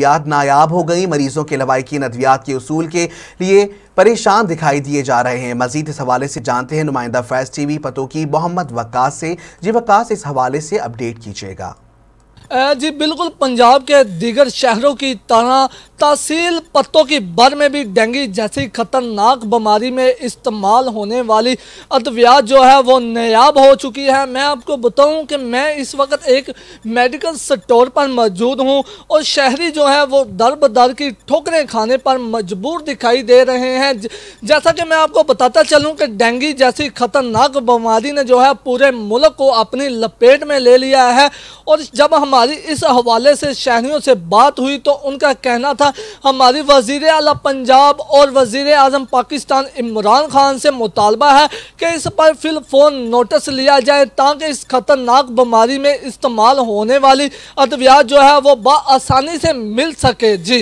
अद्वियात नायाब हो गई मरीजों के लवायकी अद्वियात के असूल के लिए परेशान दिखाई दिए जा रहे हैं मजीद इस हवाले से जानते हैं नुमाइंदा फैज टीवी पतो की मोहम्मद वक्स से जी वक्स इस हवाले से अपडेट कीजिएगा जी बिल्कुल पंजाब के दीगर शहरों की तरह तहसील पत्तों की बर में भी डेंगू जैसी खतरनाक बीमारी में इस्तेमाल होने वाली अद्वियात जो है वो नायाब हो चुकी है मैं आपको बताऊं कि मैं इस वक्त एक मेडिकल स्टोर पर मौजूद हूं और शहरी जो है वो दर बदर की ठोकरें खाने पर मजबूर दिखाई दे रहे हैं जैसा कि मैं आपको बताता चलूँ कि डेंगू जैसी खतरनाक बीमारी ने जो है पूरे मुल्क को अपनी लपेट में ले लिया है और जब हम हमारी इस हवाले से शहरीों से बात हुई तो उनका कहना था हमारी वजीर अला पंजाब और वजीर अजम पाकिस्तान इमरान खान से मुतालबा है कि इस पर फिल फोन नोटिस लिया जाए ताकि इस ख़तरनाक बीमारी में इस्तेमाल होने वाली अद्वियात जो है वो बसानी से मिल सके जी